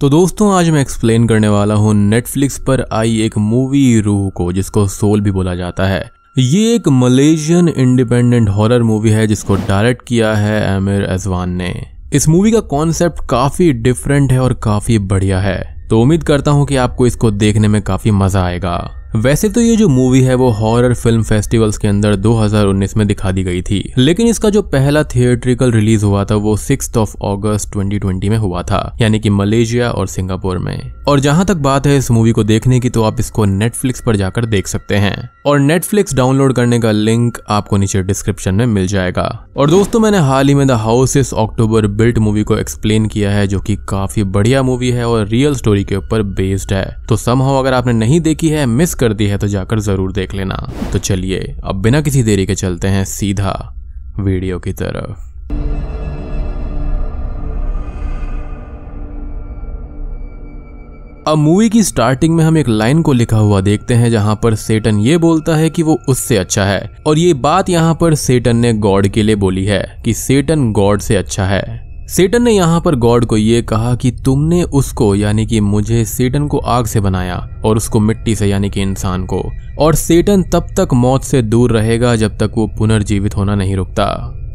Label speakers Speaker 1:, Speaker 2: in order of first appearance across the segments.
Speaker 1: तो दोस्तों आज मैं एक्सप्लेन करने वाला हूँ नेटफ्लिक्स पर आई एक मूवी रूह को जिसको सोल भी बोला जाता है ये एक मलेशियन इंडिपेंडेंट हॉरर मूवी है जिसको डायरेक्ट किया है आमिर एजवान ने इस मूवी का कॉन्सेप्ट काफी डिफरेंट है और काफी बढ़िया है तो उम्मीद करता हूँ कि आपको इसको देखने में काफी मजा आएगा वैसे तो ये जो मूवी है वो हॉरर फिल्म फेस्टिवल्स के अंदर 2019 में दिखा दी गई थी लेकिन इसका जो पहला थिएट्रिकल रिलीज हुआ था वो सिक्स ऑफ ऑगस्ट 2020 में हुआ था यानी कि मलेशिया और सिंगापुर में और जहां तक बात है इस मूवी को देखने की तो आप इसको नेटफ्लिक्स पर जाकर देख सकते हैं और नेटफ्लिक्स डाउनलोड करने का लिंक आपको नीचे डिस्क्रिप्शन में मिल जाएगा और दोस्तों मैंने हाल ही में the houses October built movie को एक्सप्लेन किया है जो की काफी बढ़िया मूवी है और रियल स्टोरी के ऊपर बेस्ड है तो समहाउ अगर आपने नहीं देखी है मिस कर दी है तो जाकर जरूर देख लेना तो चलिए अब बिना किसी देरी के चलते हैं सीधा वीडियो की तरफ अब मूवी की स्टार्टिंग में हम एक लाइन को लिखा हुआ देखते हैं जहां पर सेटन ये बोलता है कि वो उससे अच्छा है और ये बात यहाँ पर सेटन ने गॉड के लिए बोली है कि सेटन गॉड से अच्छा है सेटन ने यहाँ पर गॉड को ये कहा कि तुमने उसको यानी कि मुझे सेटन को आग से बनाया और उसको मिट्टी से यानी कि इंसान को और सेटन तब तक मौत से दूर रहेगा जब तक वो पुनर्जीवित होना नहीं रुकता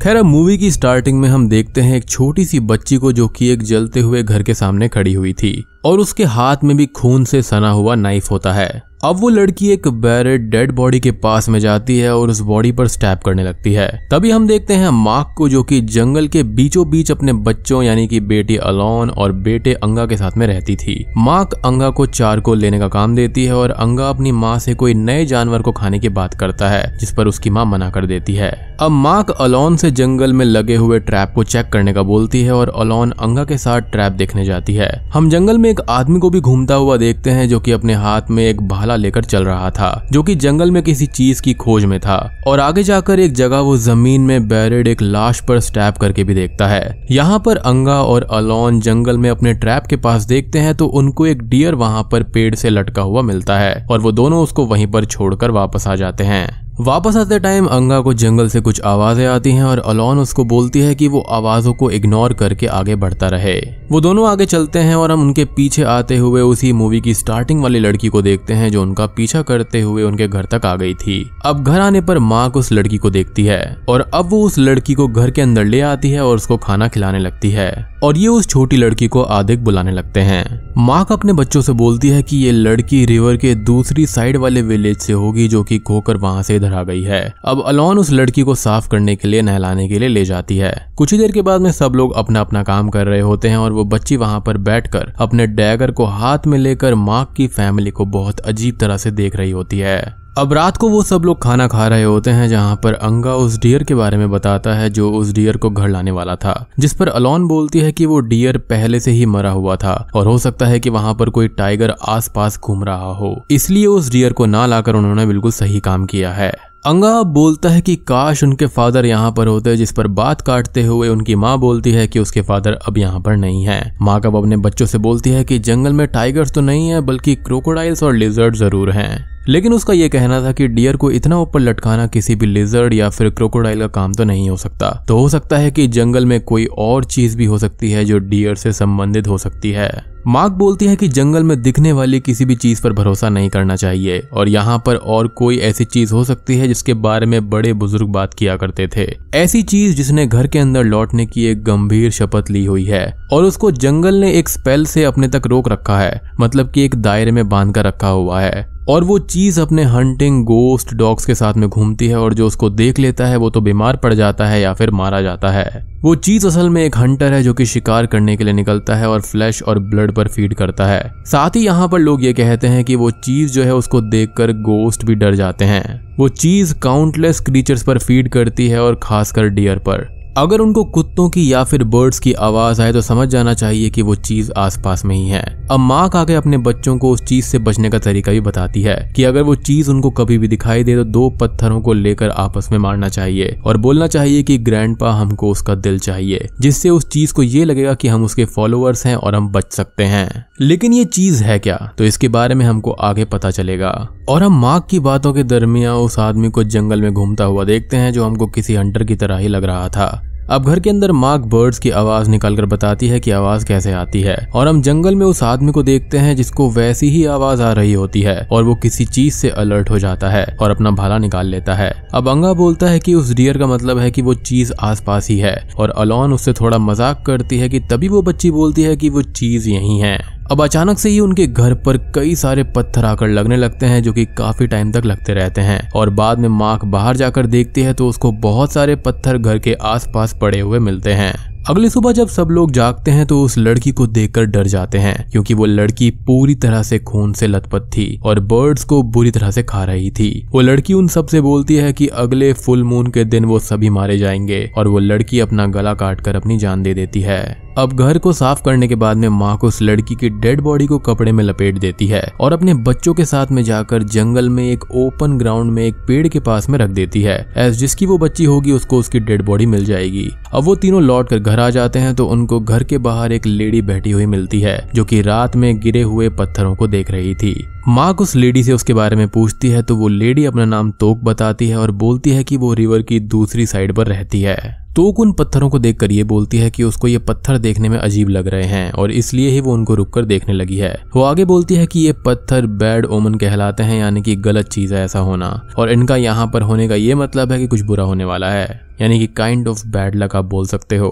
Speaker 1: खैर अब मूवी की स्टार्टिंग में हम देखते हैं एक छोटी सी बच्ची को जो कि एक जलते हुए घर के सामने खड़ी हुई थी और उसके हाथ में भी खून से सना हुआ नाइफ होता है अब वो लड़की एक बैरेड डेड बॉडी के पास में जाती है और उस बॉडी पर स्टैप करने लगती है तभी हम देखते हैं मार्क को जो कि जंगल के बीचों बीच अपने बच्चों यानी कि बेटी अलोन और बेटे अंगा के साथ में रहती थी मार्क अंगा को चार को लेने का काम देती है और अंगा अपनी माँ से कोई नए जानवर को खाने की बात करता है जिस पर उसकी माँ मना कर देती है अब मार्क अलोन से जंगल में लगे हुए ट्रैप को चेक करने का बोलती है और अलोन अंगा के साथ ट्रैप देखने जाती है हम जंगल में एक आदमी को भी घूमता हुआ देखते हैं जो कि अपने हाथ में एक भाला लेकर चल रहा था जो कि जंगल में किसी चीज की खोज में था और आगे जाकर एक जगह वो जमीन में बैरिड एक लाश पर स्टैप करके भी देखता है यहाँ पर अंगा और अलोन जंगल में अपने ट्रैप के पास देखते हैं तो उनको एक डियर वहाँ पर पेड़ से लटका हुआ मिलता है और वो दोनों उसको वहीं पर छोड़कर वापस आ जाते हैं वापस आते टाइम अंगा को जंगल से कुछ आवाजें आती हैं और अलोन उसको बोलती है कि वो आवाजों को इग्नोर करके आगे बढ़ता रहे वो दोनों आगे चलते हैं और हम उनके पीछे आते हुए उसी मूवी की स्टार्टिंग वाली लड़की को देखते हैं जो उनका पीछा करते हुए उनके घर तक आ गई थी अब घर आने पर माँ को उस लड़की को देखती है और अब वो उस लड़की को घर के अंदर ले आती है और उसको खाना खिलाने लगती है और ये उस छोटी लड़की को आदिक बुलाने लगते हैं मार्क अपने बच्चों से बोलती है कि ये लड़की रिवर के दूसरी साइड वाले विलेज से होगी जो कि खोकर वहां से इधर आ गई है अब अलोन उस लड़की को साफ करने के लिए नहलाने के लिए ले जाती है कुछ ही देर के बाद में सब लोग अपना अपना काम कर रहे होते हैं और वो बच्ची वहां पर बैठ अपने डैगर को हाथ में लेकर मार्क की फैमिली को बहुत अजीब तरह से देख रही होती है अब रात को वो सब लोग खाना खा रहे होते हैं जहां पर अंगा उस डियर के बारे में बताता है जो उस डियर को घर लाने वाला था जिस पर अलोन बोलती है कि वो डियर पहले से ही मरा हुआ था और हो सकता है कि वहां पर कोई टाइगर आसपास घूम रहा हो इसलिए उस डियर को ना लाकर उन्होंने बिल्कुल सही काम किया है अंगा बोलता है कि काश उनके फादर यहाँ पर होते जिस पर बात काटते हुए उनकी माँ बोलती है कि उसके फादर अब यहाँ पर नहीं है माँ कब अपने बच्चों से बोलती है कि जंगल में टाइगर्स तो नहीं है बल्कि क्रोकोडाइल्स और लिजर्ड जरूर हैं लेकिन उसका यह कहना था कि डियर को इतना ऊपर लटकाना किसी भी लिजर्ड या फिर क्रोकोडाइल का काम तो नहीं हो सकता तो हो सकता है कि जंगल में कोई और चीज भी हो सकती है जो डियर से संबंधित हो सकती है मार्क बोलती है कि जंगल में दिखने वाली किसी भी चीज पर भरोसा नहीं करना चाहिए और यहाँ पर और कोई ऐसी चीज हो सकती है जिसके बारे में बड़े बुजुर्ग बात किया करते थे ऐसी चीज जिसने घर के अंदर लौटने की एक गंभीर शपथ ली हुई है और उसको जंगल ने एक स्पेल से अपने तक रोक रखा है मतलब कि एक दायरे में बांध कर रखा हुआ है और वो चीज़ अपने हंटिंग गोस्ट डॉग्स के साथ में घूमती है और जो उसको देख लेता है वो तो बीमार पड़ जाता है या फिर मारा जाता है वो चीज़ असल में एक हंटर है जो कि शिकार करने के लिए निकलता है और फ्लैश और ब्लड पर फीड करता है साथ ही यहाँ पर लोग ये कहते हैं कि वो चीज़ जो है उसको कर गोस्ट भी डर जाते हैं वो चीज़ काउंटलेस क्रीचर्स पर फीड करती है और खासकर डियर पर अगर उनको कुत्तों की या फिर बर्ड्स की आवाज आए तो समझ जाना चाहिए कि वो चीज आसपास में ही है अब माँ आगे अपने बच्चों को उस चीज से बचने का तरीका भी बताती है कि अगर वो चीज उनको कभी भी दिखाई दे तो दो पत्थरों को लेकर आपस में मारना चाहिए और बोलना चाहिए कि ग्रैंड हमको उसका दिल चाहिए जिससे उस चीज को ये लगेगा कि हम उसके फॉलोअर्स हैं और हम बच सकते हैं लेकिन ये चीज है क्या तो इसके बारे में हमको आगे पता चलेगा और हम माँ की बातों के दरमियान उस आदमी को जंगल में घूमता हुआ देखते हैं जो हमको किसी हंटर की तरह ही लग रहा था अब घर के अंदर मार्क बर्ड्स की आवाज कर बताती है कि आवाज कैसे आती है और हम जंगल में उस आदमी को देखते हैं जिसको वैसी ही आवाज आ रही होती है और वो किसी चीज से अलर्ट हो जाता है और अपना भाला निकाल लेता है अब अंगा बोलता है कि उस डियर का मतलब है कि वो चीज आसपास ही है और अलोन उससे थोड़ा मजाक करती है कि तभी वो बच्ची बोलती है कि वो चीज यही है अब अचानक से ही उनके घर पर कई सारे पत्थर आकर लगने लगते हैं जो कि काफी टाइम तक लगते रहते हैं और बाद में मार्क बाहर जाकर देखती है तो उसको बहुत सारे पत्थर घर के आसपास पड़े हुए मिलते हैं अगली सुबह जब सब लोग जागते हैं तो उस लड़की को देखकर डर जाते हैं क्योंकि वो लड़की पूरी तरह से खून से लथपथ थी और बर्ड्स को बुरी तरह से खा रही थी वो लड़की उन सब से बोलती है कि अगले फुल मून के दिन वो सभी मारे जाएंगे और वो लड़की अपना गला काटकर अपनी जान दे देती है अब घर को साफ करने के बाद में माँ को उस लड़की की डेड बॉडी को कपड़े में लपेट देती है और अपने बच्चों के साथ में जाकर जंगल में एक ओपन ग्राउंड में एक पेड़ के पास में रख देती है एस जिसकी वो बच्ची होगी उसको उसकी डेड बॉडी मिल जाएगी अब वो तीनों लौट कर घर आ जाते हैं तो उनको घर के बाहर एक लेडी बैठी हुई मिलती है जो की रात में गिरे हुए पत्थरों को देख रही थी माँ उस लेडी से उसके बारे में पूछती है तो वो लेडी अपना नाम तोक बताती है और बोलती है कि वो रिवर की दूसरी साइड पर रहती है तोक उन पत्थरों को देखकर ये बोलती है कि उसको ये पत्थर देखने में अजीब लग रहे हैं और इसलिए ही वो उनको रुककर देखने लगी है वो आगे बोलती है कि ये पत्थर बैड ओमन कहलाते हैं यानी कि गलत चीज है ऐसा होना और इनका यहाँ पर होने का ये मतलब है कि कुछ बुरा होने वाला है यानी कि काइंड ऑफ बैड लक आप बोल सकते हो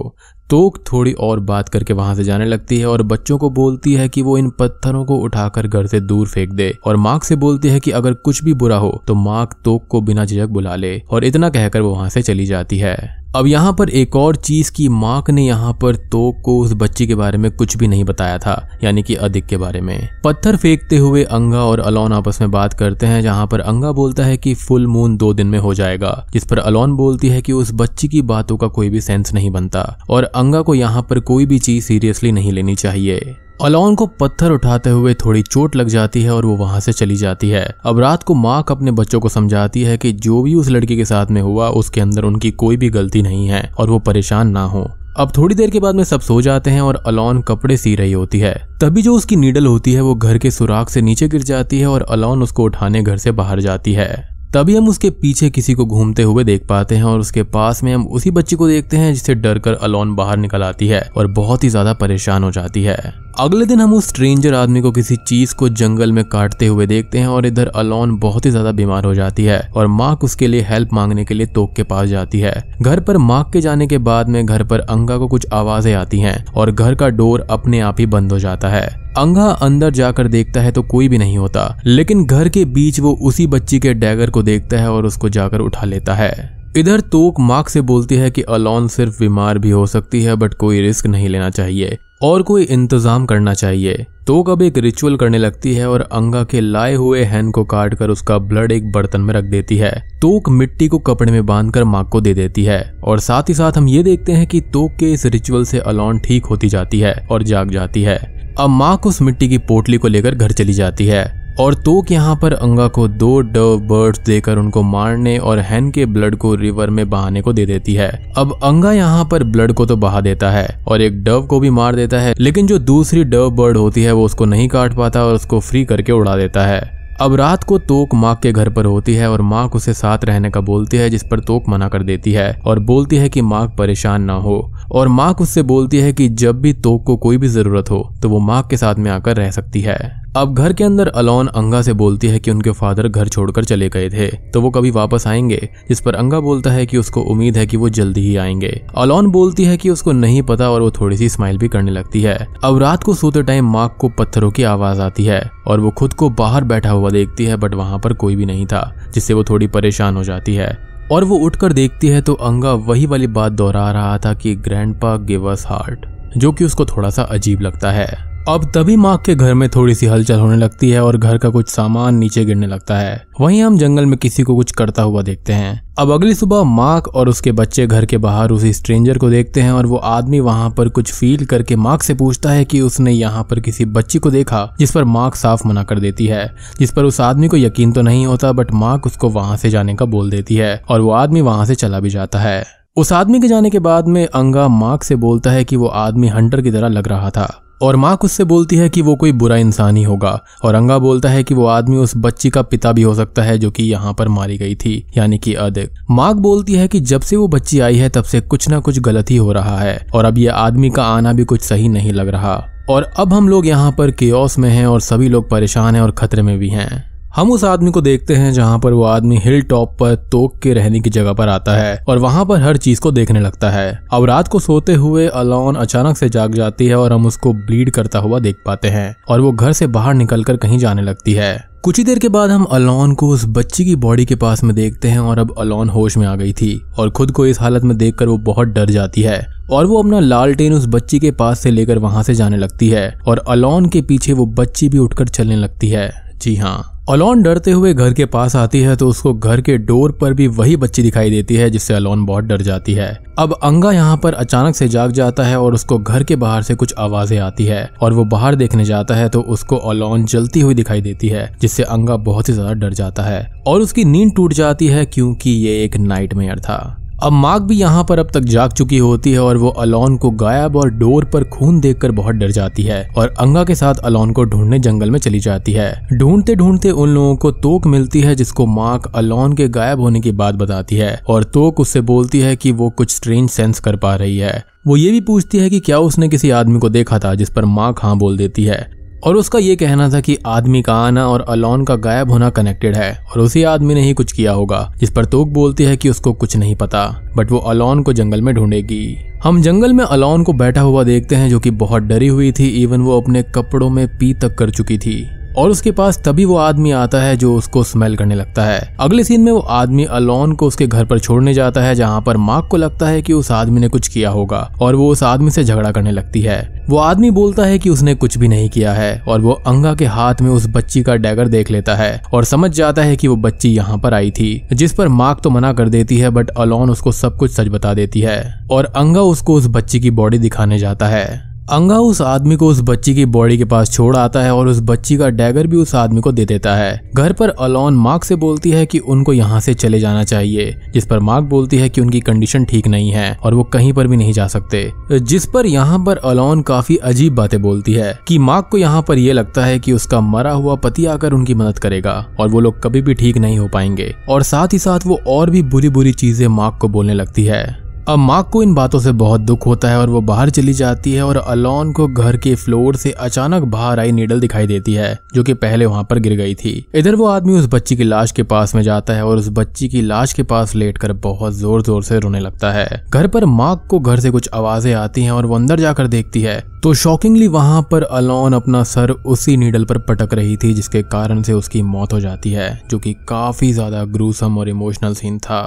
Speaker 1: तोक थोड़ी और बात करके वहां से जाने लगती है और बच्चों को बोलती है कि वो इन पत्थरों को उठाकर घर से दूर फेंक दे और मार्क से बोलती है कि अगर कुछ भी बुरा हो तो मार्क तोक को बिना झिझक बुला ले और इतना कहकर वो वहां से चली जाती है अब यहाँ पर एक और चीज़ की मार्क ने यहाँ पर तो को उस बच्ची के बारे में कुछ भी नहीं बताया था यानी कि अधिक के बारे में पत्थर फेंकते हुए अंगा और अलोन आपस में बात करते हैं जहाँ पर अंगा बोलता है कि फुल मून दो दिन में हो जाएगा जिस पर अलोन बोलती है कि उस बच्ची की बातों का कोई भी सेंस नहीं बनता और अंगा को यहाँ पर कोई भी चीज सीरियसली नहीं लेनी चाहिए अलोन को पत्थर उठाते हुए थोड़ी चोट लग जाती है और वो वहां से चली जाती है अब रात को मार्क अपने बच्चों को समझाती है कि जो भी उस लड़की के साथ में हुआ उसके अंदर उनकी कोई भी गलती नहीं है और वो परेशान ना हो अब थोड़ी देर के बाद में सब सो जाते हैं और अलोन कपड़े सी रही होती है तभी जो उसकी नीडल होती है वो घर के सुराख से नीचे गिर जाती है और अलोन उसको उठाने घर से बाहर जाती है तभी हम उसके पीछे किसी को घूमते हुए देख पाते हैं और उसके पास में हम उसी बच्ची को देखते हैं जिसे डर कर अलोन बाहर निकल आती है और बहुत ही ज्यादा परेशान हो जाती है अगले दिन हम उस स्ट्रेंजर आदमी को किसी चीज को जंगल में काटते हुए देखते हैं और इधर अलोन बहुत ही ज्यादा बीमार हो जाती है और मार्क उसके लिए हेल्प मांगने के लिए तोक के पास जाती है घर पर मार्क के जाने के बाद में घर पर अंगा को कुछ आवाजें आती हैं और घर का डोर अपने आप ही बंद हो जाता है अंगा अंदर जाकर देखता है तो कोई भी नहीं होता लेकिन घर के बीच वो उसी बच्ची के डैगर को देखता है और उसको जाकर उठा लेता है इधर तोक मार्क से बोलती है कि अलोन सिर्फ बीमार भी हो सकती है बट कोई रिस्क नहीं लेना चाहिए और कोई इंतजाम करना चाहिए तो कब एक रिचुअल करने लगती है और अंगा के लाए हुए हैन को काट कर उसका ब्लड एक बर्तन में रख देती है तोक मिट्टी को कपड़े में बांधकर माँ को दे देती है और साथ ही साथ हम ये देखते हैं कि तोक के इस रिचुअल से अलॉन ठीक होती जाती है और जाग जाती है अब माँ उस मिट्टी की पोटली को लेकर घर चली जाती है और तोक यहाँ पर अंगा को दो डव बर्ड्स देकर उनको मारने और हैन के ब्लड को रिवर में बहाने को दे देती है अब अंगा यहाँ पर ब्लड को तो बहा देता है और एक डव को भी मार देता है लेकिन जो दूसरी डव बर्ड होती है वो उसको नहीं काट पाता और उसको फ्री करके उड़ा देता है अब रात को तोक माँ के घर पर होती है और माँ उसे साथ रहने का बोलती है जिस पर तोक मना कर देती है और बोलती है कि माँ परेशान ना हो और माँ उससे बोलती है कि जब भी तोक को कोई भी जरूरत हो तो वो माँ के साथ में आकर रह सकती है अब घर के अंदर अलोन अंगा से बोलती है कि उनके फादर घर छोड़कर चले गए थे तो वो कभी वापस आएंगे जिस पर अंगा बोलता है कि उसको उम्मीद है कि वो जल्दी ही आएंगे अलोन बोलती है कि उसको नहीं पता और वो थोड़ी सी स्माइल भी करने लगती है अब रात को सोते टाइम मार्क को पत्थरों की आवाज आती है और वो खुद को बाहर बैठा हुआ देखती है बट वहां पर कोई भी नहीं था जिससे वो थोड़ी परेशान हो जाती है और वो उठकर देखती है तो अंगा वही वाली बात दोहरा रहा था कि ग्रैंड पा गिवस हार्ट जो कि उसको थोड़ा सा अजीब लगता है अब तभी माँ के घर में थोड़ी सी हलचल होने लगती है और घर का कुछ सामान नीचे गिरने लगता है वहीं हम जंगल में किसी को कुछ करता हुआ देखते हैं अब अगली सुबह मार्क और उसके बच्चे घर के बाहर उसी स्ट्रेंजर को देखते हैं और वो आदमी वहां पर कुछ फील करके मार्क से पूछता है कि उसने यहाँ पर किसी बच्ची को देखा जिस पर मार्क साफ मना कर देती है जिस पर उस आदमी को यकीन तो नहीं होता बट मार्क उसको वहां से जाने का बोल देती है और वो आदमी वहां से चला भी जाता है उस आदमी के जाने के बाद में अंगा मार्क से बोलता है कि वो आदमी हंटर की तरह लग रहा था और मार्क उससे बोलती है कि वो कोई बुरा इंसान ही होगा और अंगा बोलता है कि वो आदमी उस बच्ची का पिता भी हो सकता है जो कि यहाँ पर मारी गई थी यानी कि अधिक मार्क बोलती है कि जब से वो बच्ची आई है तब से कुछ ना कुछ गलत ही हो रहा है और अब ये आदमी का आना भी कुछ सही नहीं लग रहा और अब हम लोग यहाँ पर केस में हैं और सभी लोग परेशान हैं और खतरे में भी हैं हम उस आदमी को देखते हैं जहाँ पर वो आदमी हिल टॉप पर तोक के रहने की जगह पर आता है और वहाँ पर हर चीज को देखने लगता है अब रात को सोते हुए अलॉन अचानक से जाग जाती है और हम उसको ब्लीड करता हुआ देख पाते हैं और वो घर से बाहर निकल कहीं जाने लगती है कुछ ही देर के बाद हम अलोन को उस बच्ची की बॉडी के पास में देखते हैं और अब अलोन होश में आ गई थी और खुद को इस हालत में देखकर वो बहुत डर जाती है और वो अपना लालटेन उस बच्ची के पास से लेकर वहां से जाने लगती है और अलोन के पीछे वो बच्ची भी उठकर चलने लगती है जी हाँ अलोन डरते हुए घर के पास आती है तो उसको घर के डोर पर भी वही बच्ची दिखाई देती है जिससे अलोन बहुत डर जाती है अब अंगा यहाँ पर अचानक से जाग जाता है और उसको घर के बाहर से कुछ आवाजें आती है और वो बाहर देखने जाता है तो उसको अलोन जलती हुई दिखाई देती है जिससे अंगा बहुत ही ज्यादा डर जाता है और उसकी नींद टूट जाती है क्योंकि ये एक नाइट था अब मार्ग भी यहाँ पर अब तक जाग चुकी होती है और वो अलोन को गायब और डोर पर खून देखकर बहुत डर जाती है और अंगा के साथ अलोन को ढूंढने जंगल में चली जाती है ढूंढते ढूंढते उन लोगों को तोक मिलती है जिसको मार्क अलोन के गायब होने की बात बताती है और तोक उससे बोलती है कि वो कुछ स्ट्रेंज सेंस कर पा रही है वो ये भी पूछती है कि क्या उसने किसी आदमी को देखा था जिस पर माँ खां बोल देती है और उसका ये कहना था कि आदमी का आना और अलोन का गायब होना कनेक्टेड है और उसी आदमी ने ही कुछ किया होगा जिस पर तोक बोलती है कि उसको कुछ नहीं पता बट वो अलोन को जंगल में ढूंढेगी हम जंगल में अलोन को बैठा हुआ देखते हैं जो कि बहुत डरी हुई थी इवन वो अपने कपड़ों में पी तक कर चुकी थी और उसके पास तभी वो आदमी आता है जो उसको स्मेल करने लगता है अगले सीन में वो आदमी अलोन को उसके घर पर छोड़ने जाता है जहाँ पर मार्क को लगता है कि उस आदमी ने कुछ किया होगा और वो उस आदमी से झगड़ा करने लगती है वो आदमी बोलता है कि उसने कुछ भी नहीं किया है और वो अंगा के हाथ में उस बच्ची का डैगर देख लेता है और समझ जाता है कि वो बच्ची यहाँ पर आई थी जिस पर मार्क तो मना कर देती है बट अलोन उसको सब कुछ सच बता देती है और अंगा उसको उस बच्ची की बॉडी दिखाने जाता है अंगा उस आदमी को उस बच्ची की बॉडी के पास छोड़ आता है और उस बच्ची का डैगर भी उस आदमी को दे देता है घर पर अलोन मार्क से बोलती है कि उनको यहाँ से चले जाना चाहिए जिस पर मार्क बोलती है कि उनकी कंडीशन ठीक नहीं है और वो कहीं पर भी नहीं जा सकते जिस पर यहाँ पर अलोन काफी अजीब बातें बोलती है की मार्क को यहाँ पर यह लगता है की उसका मरा हुआ पति आकर उनकी मदद करेगा और वो लोग कभी भी ठीक नहीं हो पाएंगे और साथ ही साथ वो और भी बुरी बुरी चीजें मार्क को बोलने लगती है अब मार्क को इन बातों से बहुत दुख होता है और वो बाहर चली जाती है और अलोन को घर के फ्लोर से अचानक बाहर आई नीडल दिखाई देती है जो कि पहले वहां पर गिर गई थी इधर वो आदमी उस बच्ची की लाश के पास में जाता है और उस बच्ची की लाश के पास लेट कर बहुत जोर जोर से रोने लगता है घर पर मार्क को घर से कुछ आवाजें आती है और वो अंदर जाकर देखती है तो शॉकिंगली वहां पर अलोन अपना सर उसी नीडल पर पटक रही थी जिसके कारण से उसकी मौत हो जाती है जो कि काफी ज्यादा ग्रूसम और इमोशनल सीन था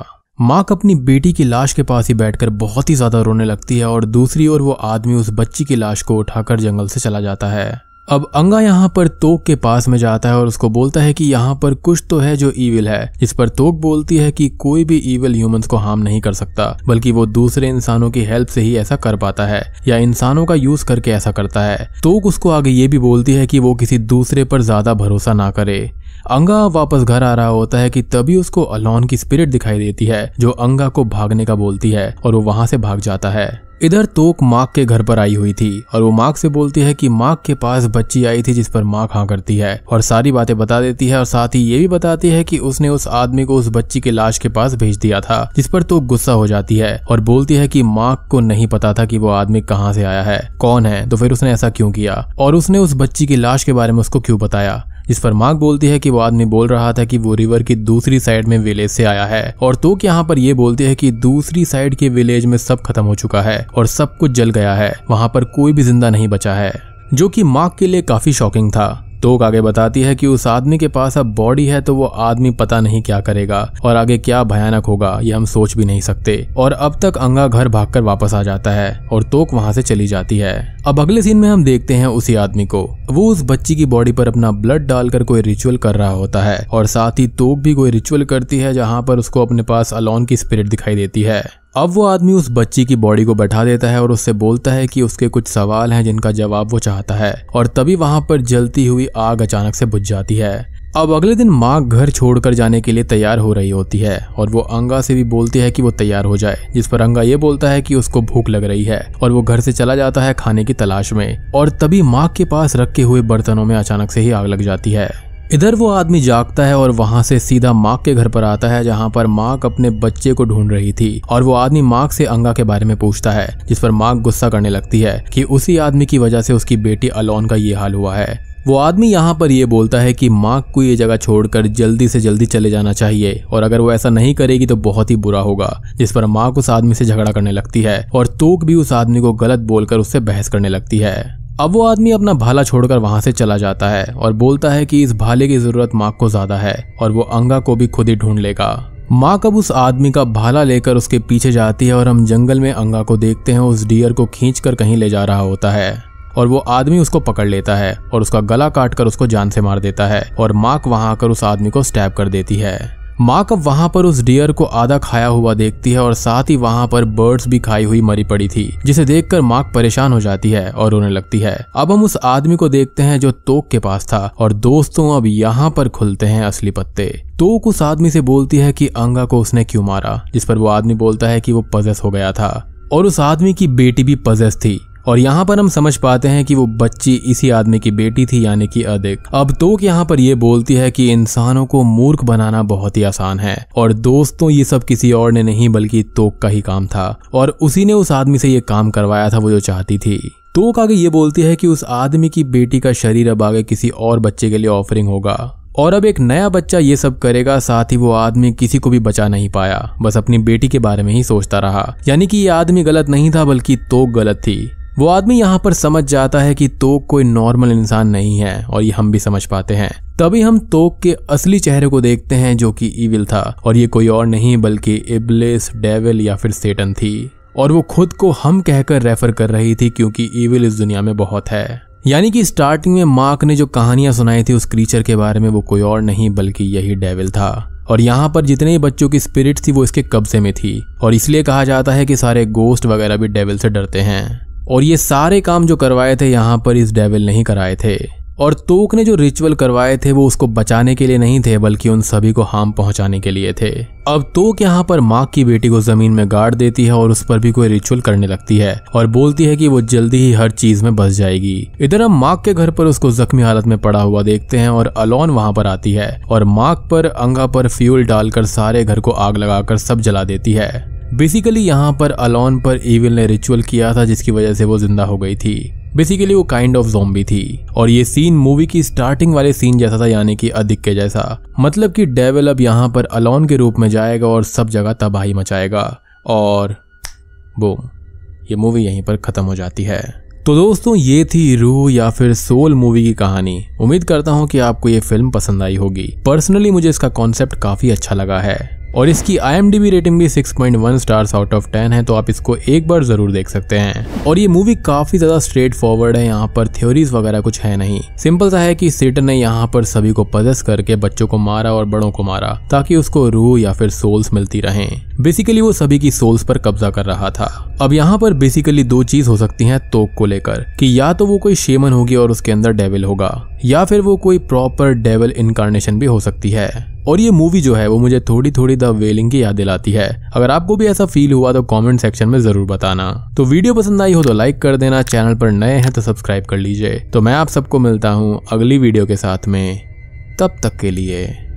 Speaker 1: मार्क अपनी बेटी की लाश के पास ही बैठकर बहुत ही ज्यादा रोने लगती है और दूसरी ओर वो आदमी उस बच्ची की लाश को उठाकर जंगल से चला जाता है अब अंगा यहाँ पर तोक के पास में जाता है और उसको बोलता है कि यहाँ पर कुछ तो है जो ईविल है इस पर तोक बोलती है कि कोई भी ईविल ह्यूमंस को हार्म नहीं कर सकता बल्कि वो दूसरे इंसानों की हेल्प से ही ऐसा कर पाता है या इंसानों का यूज करके ऐसा करता है तोक उसको आगे ये भी बोलती है कि वो किसी दूसरे पर ज्यादा भरोसा ना करे अंगा वापस घर आ रहा होता है कि तभी उसको अलोन की स्पिरिट दिखाई देती है जो अंगा को भागने का बोलती है और वो वहां से भाग जाता है इधर तोक मार्क के घर पर आई हुई थी और वो मार्क से बोलती है कि मार्क के पास बच्ची आई थी जिस पर मार्क हाँ करती है और सारी बातें बता देती है और साथ ही ये भी बताती है कि उसने उस आदमी को उस बच्ची के लाश के पास भेज दिया था जिस पर तोक गुस्सा हो जाती है और बोलती है कि मार्क को नहीं पता था कि वो आदमी कहाँ से आया है कौन है तो फिर उसने ऐसा क्यों किया और उसने उस बच्ची की लाश के बारे में उसको क्यों बताया जिस पर मार्क बोलती है कि वो आदमी बोल रहा था कि वो रिवर की दूसरी साइड में विलेज से आया है और तो यहाँ पर ये बोलती है कि दूसरी साइड के विलेज में सब खत्म हो चुका है और सब कुछ जल गया है वहां पर कोई भी जिंदा नहीं बचा है जो कि मार्क के लिए काफी शॉकिंग था तोक आगे बताती है कि उस आदमी के पास अब बॉडी है तो वो आदमी पता नहीं क्या करेगा और आगे क्या भयानक होगा ये हम सोच भी नहीं सकते और अब तक अंगा घर भागकर वापस आ जाता है और तोक वहां से चली जाती है अब अगले सीन में हम देखते हैं उसी आदमी को वो उस बच्ची की बॉडी पर अपना ब्लड डालकर कोई रिचुअल कर रहा होता है और साथ ही तोक भी कोई रिचुअल करती है जहाँ पर उसको अपने पास अलोन की स्पिरिट दिखाई देती है अब वो आदमी उस बच्ची की बॉडी को बैठा देता है और उससे बोलता है कि उसके कुछ सवाल हैं जिनका जवाब वो चाहता है और तभी वहां पर जलती हुई आग अचानक से बुझ जाती है अब अगले दिन माँ घर छोड़कर जाने के लिए तैयार हो रही होती है और वो अंगा से भी बोलती है कि वो तैयार हो जाए जिस पर अंगा ये बोलता है कि उसको भूख लग रही है और वो घर से चला जाता है खाने की तलाश में और तभी माँ के पास रखे हुए बर्तनों में अचानक से ही आग लग जाती है इधर वो आदमी जागता है और वहां से सीधा मार्क के घर पर आता है जहां पर मार्क अपने बच्चे को ढूंढ रही थी और वो आदमी मार्क से अंगा के बारे में पूछता है जिस पर मार्क गुस्सा करने लगती है कि उसी आदमी की वजह से उसकी बेटी अलोन का ये हाल हुआ है वो आदमी यहाँ पर ये बोलता है कि मार्क को ये जगह छोड़कर जल्दी से जल्दी चले जाना चाहिए और अगर वो ऐसा नहीं करेगी तो बहुत ही बुरा होगा जिस पर मार्क उस आदमी से झगड़ा करने लगती है और तोक भी उस आदमी को गलत बोलकर उससे बहस करने लगती है अब वो आदमी अपना भाला छोड़कर वहां से चला जाता है और बोलता है कि इस भाले की जरूरत माँ को ज्यादा है और वो अंगा को भी खुद ही ढूंढ लेगा माँ कब उस आदमी का भाला लेकर उसके पीछे जाती है और हम जंगल में अंगा को देखते हैं उस डियर को खींच कर कहीं ले जा रहा होता है और वो आदमी उसको पकड़ लेता है और उसका गला काट कर उसको जान से मार देता है और माक वहां आकर उस आदमी को स्टैब कर देती है कब वहां पर उस डियर को आधा खाया हुआ देखती है और साथ ही वहाँ पर बर्ड्स भी खाई हुई मरी पड़ी थी जिसे देखकर माक परेशान हो जाती है और रोने लगती है अब हम उस आदमी को देखते हैं जो तोक के पास था और दोस्तों अब यहाँ पर खुलते हैं असली पत्ते तो उस आदमी से बोलती है कि अंगा को उसने क्यों मारा जिस पर वो आदमी बोलता है कि वो पजस हो गया था और उस आदमी की बेटी भी पजस थी और यहाँ पर हम समझ पाते हैं कि वो बच्ची इसी आदमी की बेटी थी यानी कि अधिक अब तो यहाँ पर यह बोलती है कि इंसानों को मूर्ख बनाना बहुत ही आसान है और दोस्तों ये सब किसी और ने नहीं बल्कि तोक का ही काम था और उसी ने उस आदमी से ये काम करवाया था वो जो चाहती थी तो आगे ये बोलती है कि उस आदमी की बेटी का शरीर अब आगे किसी और बच्चे के लिए ऑफरिंग होगा और अब एक नया बच्चा ये सब करेगा साथ ही वो आदमी किसी को भी बचा नहीं पाया बस अपनी बेटी के बारे में ही सोचता रहा यानी कि ये आदमी गलत नहीं था बल्कि तो गलत थी वो आदमी यहाँ पर समझ जाता है कि तोक कोई नॉर्मल इंसान नहीं है और ये हम भी समझ पाते हैं तभी हम तोक के असली चेहरे को देखते हैं जो कि ईविल था और ये कोई और नहीं बल्कि इबलिस डेविल या फिर सेटन थी और वो खुद को हम कहकर रेफर कर रही थी क्योंकि ईविल इस दुनिया में बहुत है यानी कि स्टार्टिंग में मार्क ने जो कहानियां सुनाई थी उस क्रीचर के बारे में वो कोई और नहीं बल्कि यही डेविल था और यहाँ पर जितने ही बच्चों की स्पिरिट थी वो इसके कब्जे में थी और इसलिए कहा जाता है कि सारे गोस्ट वगैरह भी डेविल से डरते हैं और ये सारे काम जो करवाए थे यहाँ पर इस डेविल नहीं कराए थे और तोक ने जो रिचुअल करवाए थे वो उसको बचाने के लिए नहीं थे बल्कि उन सभी को हार्म पहुंचाने के लिए थे अब तोक यहाँ पर माँ की बेटी को जमीन में गाड़ देती है और उस पर भी कोई रिचुअल करने लगती है और बोलती है कि वो जल्दी ही हर चीज में बस जाएगी इधर हम माक के घर पर उसको जख्मी हालत में पड़ा हुआ देखते हैं और अलोन वहां पर आती है और माक पर अंगा पर फ्यूल डालकर सारे घर को आग लगाकर सब जला देती है बेसिकली यहाँ पर अलोन पर इविल ने रिचुअल किया था जिसकी वजह से वो जिंदा हो गई थी बेसिकली वो काइंड ऑफ जोम्बी थी और ये सीन मूवी की स्टार्टिंग वाले सीन जैसा था यानी कि अधिक के जैसा मतलब कि डेविल अब यहाँ पर अलोन के रूप में जाएगा और सब जगह तबाही मचाएगा और बूम ये मूवी यहीं पर ख़त्म हो जाती है तो दोस्तों ये थी रूह या फिर सोल मूवी की कहानी उम्मीद करता हूँ कि आपको ये फिल्म पसंद आई होगी पर्सनली मुझे इसका कॉन्सेप्ट काफ़ी अच्छा लगा है और इसकी आई रेटिंग भी 6.1 स्टार्स आउट ऑफ 10 है तो आप इसको एक बार जरूर देख सकते हैं और ये मूवी काफी ज्यादा स्ट्रेट फॉरवर्ड है यहाँ पर थ्योरीज वगैरह कुछ है नहीं सिंपल सा है कि सेटन ने यहाँ पर सभी को पजस करके बच्चों को मारा और बड़ों को मारा ताकि उसको रूह या फिर सोल्स मिलती रहे बेसिकली वो सभी की सोल्स पर कब्जा कर रहा था अब यहाँ पर बेसिकली दो चीज हो सकती है तोक को लेकर कि या तो वो कोई शेमन होगी और उसके अंदर डेविल होगा या फिर वो कोई प्रॉपर डेविल इनकारनेशन भी हो सकती है और ये मूवी जो है वो मुझे थोड़ी थोड़ी द वेलिंग की याद दिलाती है अगर आपको भी ऐसा फील हुआ तो कमेंट सेक्शन में जरूर बताना तो वीडियो पसंद आई हो तो लाइक कर देना चैनल पर नए हैं तो सब्सक्राइब कर लीजिए तो मैं आप सबको मिलता हूँ अगली वीडियो के साथ में तब तक के लिए